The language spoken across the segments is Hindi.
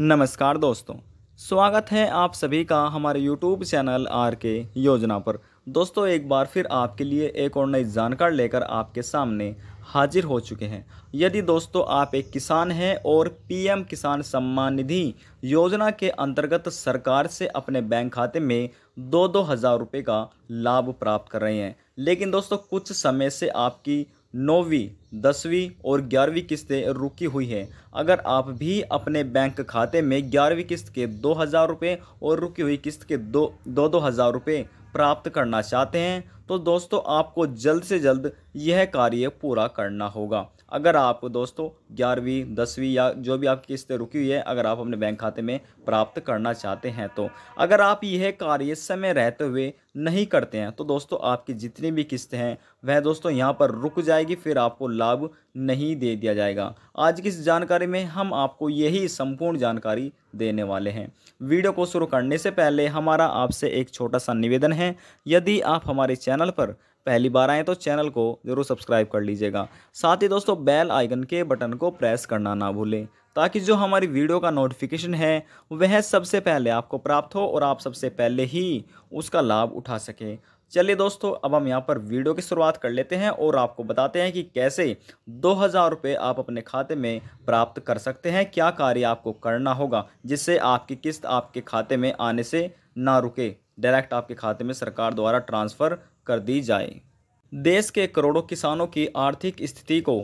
नमस्कार दोस्तों स्वागत है आप सभी का हमारे यूट्यूब चैनल आर के योजना पर दोस्तों एक बार फिर आपके लिए एक और नई जानकारी लेकर आपके सामने हाजिर हो चुके हैं यदि दोस्तों आप एक किसान हैं और पीएम किसान सम्मान निधि योजना के अंतर्गत सरकार से अपने बैंक खाते में दो दो हज़ार रुपये का लाभ प्राप्त कर रहे हैं लेकिन दोस्तों कुछ समय से आपकी नौवीं दसवीं और ग्यारहवीं किस्तें रुकी हुई हैं अगर आप भी अपने बैंक खाते में ग्यारहवीं किस्त के दो हज़ार रुपये और रुकी हुई किस्त के दो दो, दो हज़ार रुपये प्राप्त करना चाहते हैं तो दोस्तों आपको जल्द से जल्द यह कार्य पूरा करना होगा अगर आप दोस्तों ग्यारहवीं दसवीं या जो भी आपकी किस्तें रुकी हुई है अगर आप अपने बैंक खाते में प्राप्त करना चाहते हैं तो अगर आप यह कार्य समय रहते हुए नहीं करते हैं तो दोस्तों आपकी जितनी भी किस्तें हैं वह दोस्तों यहाँ पर रुक जाएगी फिर आपको लाभ नहीं दे दिया जाएगा आज की इस जानकारी में हम आपको यही संपूर्ण जानकारी देने वाले हैं वीडियो को शुरू करने से पहले हमारा आपसे एक छोटा सा निवेदन है यदि आप हमारे चैनल चैनल पर पहली बार आएँ तो चैनल को ज़रूर सब्सक्राइब कर लीजिएगा साथ ही दोस्तों बेल आइकन के बटन को प्रेस करना ना भूलें ताकि जो हमारी वीडियो का नोटिफिकेशन है वह सबसे पहले आपको प्राप्त हो और आप सबसे पहले ही उसका लाभ उठा सकें चलिए दोस्तों अब हम यहाँ पर वीडियो की शुरुआत कर लेते हैं और आपको बताते हैं कि कैसे दो हज़ार रुपये आप अपने खाते में प्राप्त कर सकते हैं क्या कार्य आपको करना होगा जिससे आपकी किस्त आपके खाते में आने से ना रुके डायरेक्ट आपके खाते में सरकार द्वारा ट्रांसफ़र कर दी जाए देश के करोड़ों किसानों की आर्थिक स्थिति को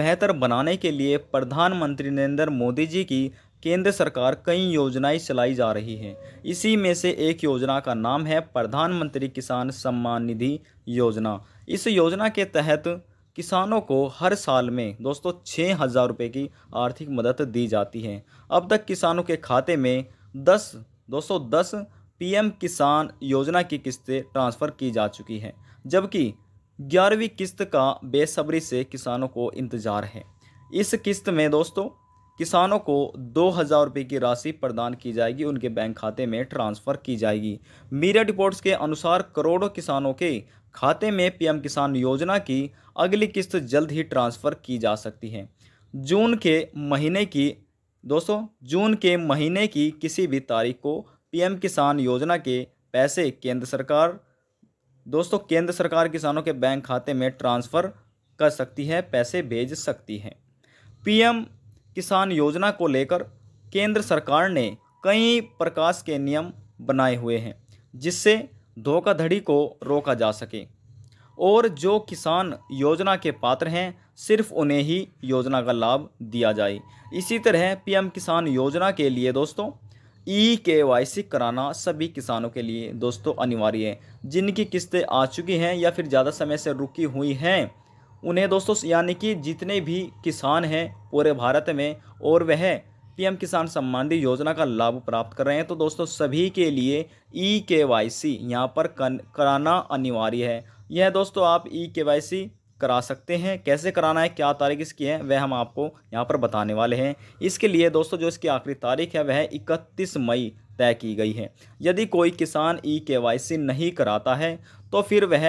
बेहतर बनाने के लिए प्रधानमंत्री नरेंद्र मोदी जी की केंद्र सरकार कई योजनाएं चलाई जा रही हैं इसी में से एक योजना का नाम है प्रधानमंत्री किसान सम्मान निधि योजना इस योजना के तहत किसानों को हर साल में दोस्तों छः हज़ार रुपये की आर्थिक मदद दी जाती है अब तक किसानों के खाते में दस दो दस पीएम किसान योजना की किस्तें ट्रांसफ़र की जा चुकी हैं जबकि ग्यारहवीं किस्त का बेसब्री से किसानों को इंतज़ार है इस किस्त में दोस्तों किसानों को दो हज़ार रुपये की राशि प्रदान की जाएगी उनके बैंक खाते में ट्रांसफ़र की जाएगी मीडिया रिपोर्ट्स के अनुसार करोड़ों किसानों के खाते में पीएम किसान योजना की अगली किस्त जल्द ही ट्रांसफ़र की जा सकती है जून के महीने की दोस्तों जून के महीने की किसी भी तारीख को पीएम किसान योजना के पैसे केंद्र सरकार दोस्तों केंद्र सरकार किसानों के बैंक खाते में ट्रांसफ़र कर सकती है पैसे भेज सकती है पीएम किसान योजना को लेकर केंद्र सरकार ने कई प्रकाश के नियम बनाए हुए हैं जिससे धोखाधड़ी को रोका जा सके और जो किसान योजना के पात्र हैं सिर्फ उन्हें ही योजना का लाभ दिया जाए इसी तरह पीएम किसान योजना के लिए दोस्तों ई के वाई सी कराना सभी किसानों के लिए दोस्तों अनिवार्य है जिनकी किस्तें आ चुकी हैं या फिर ज़्यादा समय से रुकी हुई हैं उन्हें दोस्तों यानी कि जितने भी किसान हैं पूरे भारत में और वह पीएम किसान सम्मान निधि योजना का लाभ प्राप्त कर रहे हैं तो दोस्तों सभी के लिए ई के वाई सी यहाँ पर कराना अनिवार्य है यह दोस्तों आप ई के वाई सी करा सकते हैं कैसे कराना है क्या तारीख इसकी है वह हम आपको यहाँ पर बताने वाले हैं इसके लिए दोस्तों जो इसकी आखिरी तारीख है वह इकतीस मई तय की गई है यदि कोई किसान ई e के नहीं कराता है तो फिर वह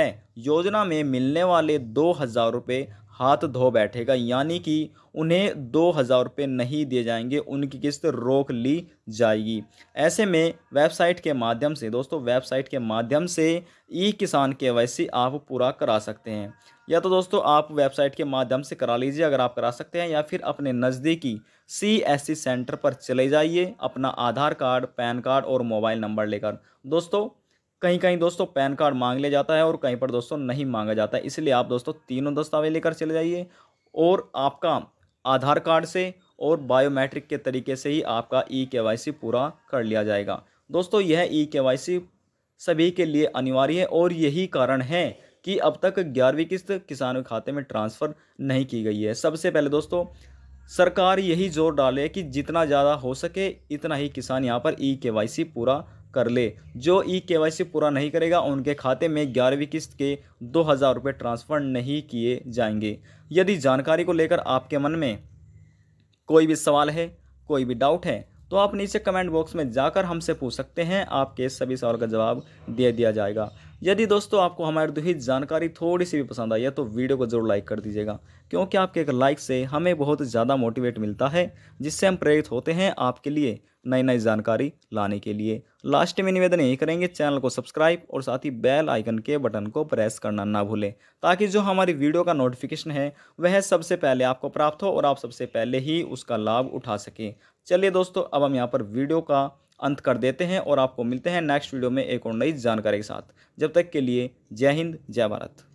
योजना में मिलने वाले दो हज़ार रुपये हाथ धो बैठेगा यानी कि उन्हें दो हज़ार रुपये नहीं दिए जाएंगे उनकी किस्त रोक ली जाएगी ऐसे में वेबसाइट के माध्यम से दोस्तों वेबसाइट के माध्यम से ई किसान के आप पूरा करा सकते हैं या तो दोस्तों आप वेबसाइट के माध्यम से करा लीजिए अगर आप करा सकते हैं या फिर अपने नज़दीकी सी एस सी सेंटर पर चले जाइए अपना आधार कार्ड पैन कार्ड और मोबाइल नंबर लेकर दोस्तों कहीं कहीं दोस्तों पैन कार्ड मांग लिया जाता है और कहीं पर दोस्तों नहीं मांगा जाता है इसलिए आप दोस्तों तीनों दस्तावेज लेकर चले जाइए और आपका आधार कार्ड से और बायोमेट्रिक के तरीके से ही आपका ई के पूरा कर लिया जाएगा दोस्तों यह ई के सभी के लिए अनिवार्य है और यही कारण है कि अब तक ग्यारहवीं किस्त किसानों के खाते में ट्रांसफ़र नहीं की गई है सबसे पहले दोस्तों सरकार यही जोर डाले कि जितना ज़्यादा हो सके इतना ही किसान यहाँ पर ई के पूरा कर ले जो ई के पूरा नहीं करेगा उनके खाते में ग्यारहवीं किस्त के दो हज़ार रुपये ट्रांसफ़र नहीं किए जाएंगे यदि जानकारी को लेकर आपके मन में कोई भी सवाल है कोई भी डाउट है तो आप नीचे कमेंट बॉक्स में जाकर हमसे पूछ सकते हैं आपके सभी सवाल का जवाब दे दिया जाएगा यदि दोस्तों आपको हमारी दुहित जानकारी थोड़ी सी भी पसंद आई है तो वीडियो को जरूर लाइक कर दीजिएगा क्योंकि आपके एक लाइक से हमें बहुत ज़्यादा मोटिवेट मिलता है जिससे हम प्रेरित होते हैं आपके लिए नई नई जानकारी लाने के लिए लास्ट में निवेदन यही करेंगे चैनल को सब्सक्राइब और साथ ही बेल आइकन के बटन को प्रेस करना ना भूलें ताकि जो हमारी वीडियो का नोटिफिकेशन है वह सबसे पहले आपको प्राप्त हो और आप सबसे पहले ही उसका लाभ उठा सकें चलिए दोस्तों अब हम यहाँ पर वीडियो का अंत कर देते हैं और आपको मिलते हैं नेक्स्ट वीडियो में एक और नई जानकारी के साथ जब तक के लिए जय हिंद जय भारत